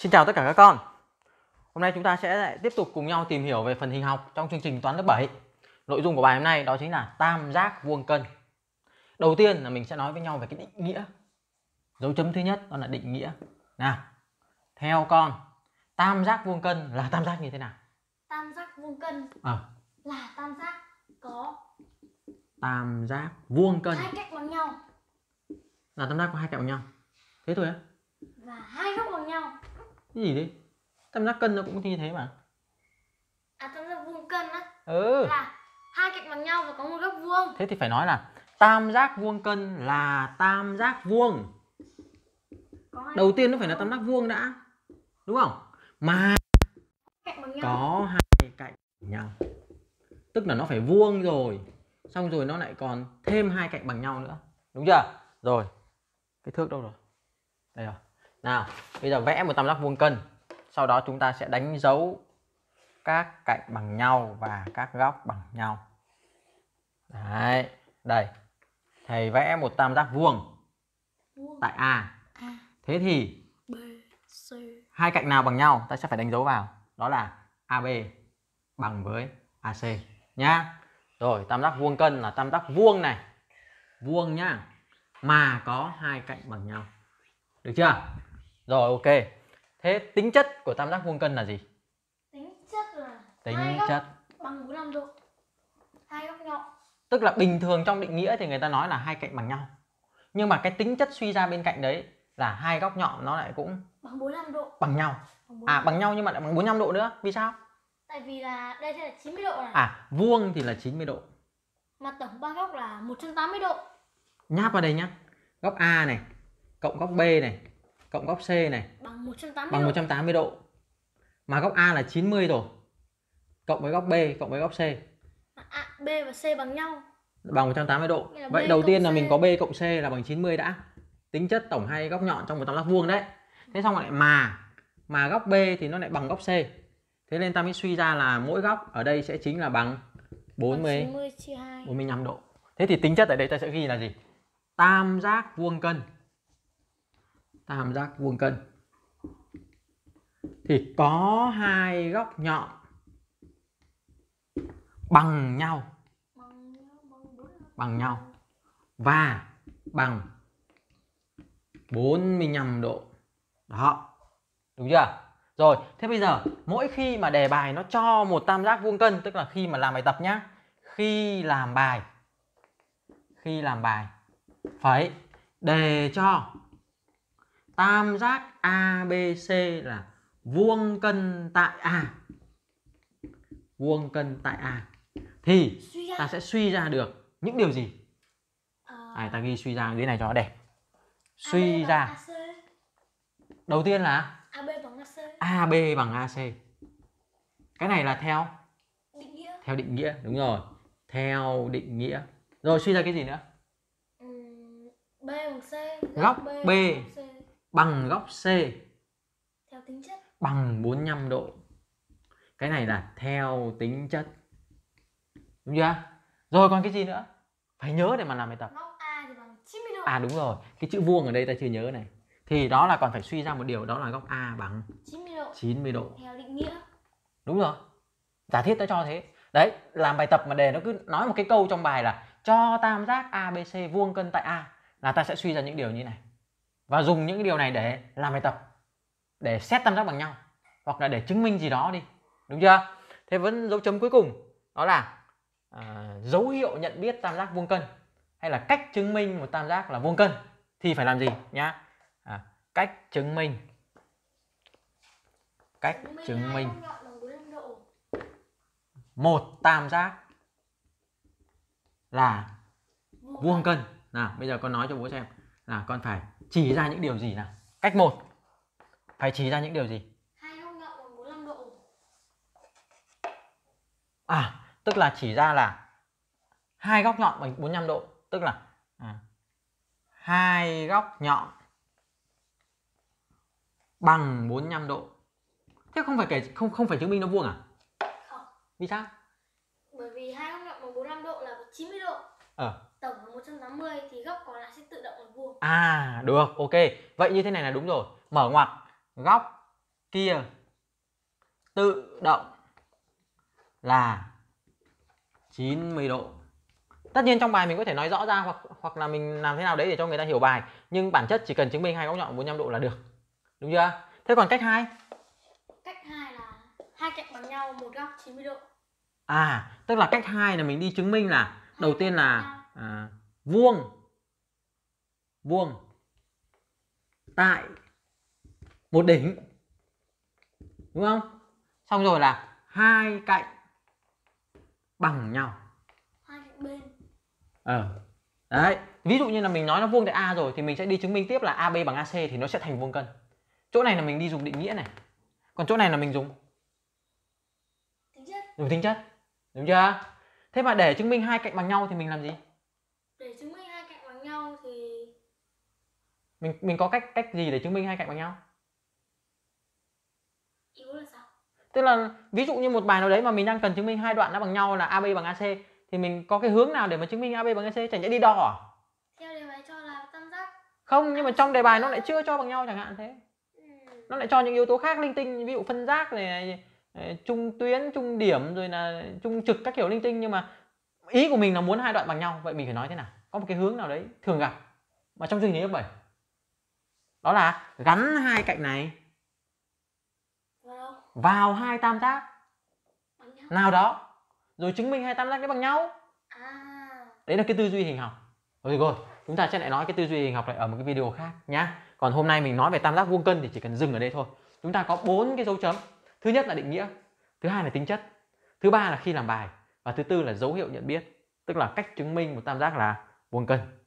Xin chào tất cả các con Hôm nay chúng ta sẽ lại tiếp tục cùng nhau tìm hiểu về phần hình học trong chương trình toán lớp 7 Nội dung của bài hôm nay đó chính là tam giác vuông cân Đầu tiên là mình sẽ nói với nhau về cái định nghĩa Dấu chấm thứ nhất đó là định nghĩa Nào, theo con Tam giác vuông cân là tam giác như thế nào? Tam giác vuông cân à. là tam giác có Tam giác vuông cân Hai cạnh bằng nhau Là tam giác có hai cạnh bằng nhau Thế thôi á Và hai góc bằng nhau cái gì đi tam giác cân nó cũng như thế mà à tam giác vuông cân á ừ là hai cạnh bằng nhau và có một góc vuông thế thì phải nói là tam giác vuông cân là tam giác vuông đầu tiên nó phải là tam giác vuông đã đúng không mà có hai cạnh bằng nhau tức là nó phải vuông rồi xong rồi nó lại còn thêm hai cạnh bằng nhau nữa đúng chưa rồi cái thước đâu rồi đây rồi nào bây giờ vẽ một tam giác vuông cân sau đó chúng ta sẽ đánh dấu các cạnh bằng nhau và các góc bằng nhau đấy đây thầy vẽ một tam giác vuông tại A thế thì hai cạnh nào bằng nhau ta sẽ phải đánh dấu vào đó là AB bằng với AC nhá rồi tam giác vuông cân là tam giác vuông này vuông nhá mà có hai cạnh bằng nhau được chưa rồi ok. Thế tính chất của tam giác vuông cân là gì? Tính chất là tính hai góc chất bằng 45 độ. Hai góc nhọn. Tức là bình thường trong định nghĩa thì người ta nói là hai cạnh bằng nhau. Nhưng mà cái tính chất suy ra bên cạnh đấy là hai góc nhọn nó lại cũng bằng 45 độ. Bằng nhau. à bằng nhau nhưng mà lại bằng 45 độ nữa. Vì sao? Tại vì là đây sẽ là 90 độ này. À, vuông thì là 90 độ. Mà tổng ba góc là 180 độ. Nháp vào đây nhá. Góc A này cộng góc B này cộng góc C này bằng 180 bằng 180 độ. độ. Mà góc A là 90 rồi. Cộng với góc B cộng với góc C. À, B và C bằng nhau. Bằng 180 độ. Vậy đầu tiên C. là mình có B cộng C là bằng 90 đã. Tính chất tổng hai góc nhọn trong một tam giác vuông đấy. Thế xong lại mà mà góc B thì nó lại bằng góc C. Thế nên ta mới suy ra là mỗi góc ở đây sẽ chính là bằng 40 40 45 độ. Thế thì tính chất ở đây ta sẽ ghi là gì? Tam giác vuông cân tam giác vuông cân thì có hai góc nhọn bằng nhau bằng nhau và bằng 45 độ đó đúng chưa rồi thế bây giờ mỗi khi mà đề bài nó cho một tam giác vuông cân tức là khi mà làm bài tập nhá khi làm bài khi làm bài phải đề cho tam giác ABC là vuông cân tại A vuông cân tại A thì ta sẽ suy ra được những điều gì à, ta ghi suy ra cái này cho nó đẹp suy ra đầu tiên là AB bằng AC cái này là theo theo định nghĩa đúng rồi theo định nghĩa rồi suy ra cái gì nữa B bằng C góc, góc B, B bằng góc C theo tính chất bằng 45 độ. Cái này là theo tính chất. Đúng chưa? Rồi còn cái gì nữa? Phải nhớ để mà làm bài tập. Góc A thì bằng 90 độ. À đúng rồi, cái chữ vuông ở đây ta chưa nhớ này. Thì đó là còn phải suy ra một điều đó là góc A bằng 90 độ. 90 độ. Theo định nghĩa. Đúng rồi. Giả thiết ta cho thế. Đấy, làm bài tập mà đề nó cứ nói một cái câu trong bài là cho tam giác ABC vuông cân tại A là ta sẽ suy ra những điều như này và dùng những cái điều này để làm bài tập để xét tam giác bằng nhau hoặc là để chứng minh gì đó đi đúng chưa thế vẫn dấu chấm cuối cùng đó là à, dấu hiệu nhận biết tam giác vuông cân hay là cách chứng minh một tam giác là vuông cân thì phải làm gì nhá à, cách chứng minh cách chứng minh một tam giác là vuông cân nào bây giờ con nói cho bố xem là con phải chỉ ra những điều gì nào cách một phải chỉ ra những điều gì bằng độ à tức là chỉ ra là hai góc nhọn bằng 45 độ tức là à, hai góc nhọn bằng 45 độ thế không phải kể không không phải chứng minh nó vuông à không. vì sao bởi vì hai góc nhọn bằng 45 độ là 90 độ ờ à tổng là 180 thì góc còn lại sẽ tự động là vuông. À, được, ok. Vậy như thế này là đúng rồi. Mở ngoặc góc kia tự động là 90 độ. Tất nhiên trong bài mình có thể nói rõ ra hoặc hoặc là mình làm thế nào đấy để cho người ta hiểu bài, nhưng bản chất chỉ cần chứng minh hai góc nhọn 45 độ là được. Đúng chưa? Thế còn cách 2? Cách 2 là hai cạnh bằng nhau một góc 90 độ. À, tức là cách 2 là mình đi chứng minh là đầu tiên là à, vuông vuông tại một đỉnh đúng không xong rồi là hai cạnh bằng nhau hai bên ờ đấy ví dụ như là mình nói nó vuông tại a rồi thì mình sẽ đi chứng minh tiếp là ab bằng ac thì nó sẽ thành vuông cân chỗ này là mình đi dùng định nghĩa này còn chỗ này là mình dùng tính chất dùng tính chất đúng chưa thế mà để chứng minh hai cạnh bằng nhau thì mình làm gì mình mình có cách cách gì để chứng minh hai cạnh bằng nhau yếu là sao tức là ví dụ như một bài nào đấy mà mình đang cần chứng minh hai đoạn nó bằng nhau là ab bằng ac thì mình có cái hướng nào để mà chứng minh ab bằng ac chẳng nhẽ đi đo à không nhưng mà trong đề bài nó lại chưa cho bằng nhau chẳng hạn thế ừ. nó lại cho những yếu tố khác linh tinh ví dụ phân giác này ờ, trung tuyến trung điểm rồi là trung trực các kiểu linh tinh nhưng mà ý của mình là muốn hai đoạn bằng nhau vậy mình phải nói thế nào có một cái hướng nào đấy thường gặp mà trong chương trình lớp 7 đó là gắn hai cạnh này vào, hai tam giác nào đó rồi chứng minh hai tam giác đấy bằng nhau à. đấy là cái tư duy hình học rồi rồi chúng ta sẽ lại nói cái tư duy hình học lại ở một cái video khác nhá còn hôm nay mình nói về tam giác vuông cân thì chỉ cần dừng ở đây thôi chúng ta có bốn cái dấu chấm thứ nhất là định nghĩa thứ hai là tính chất thứ ba là khi làm bài và thứ tư là dấu hiệu nhận biết tức là cách chứng minh một tam giác là vuông cân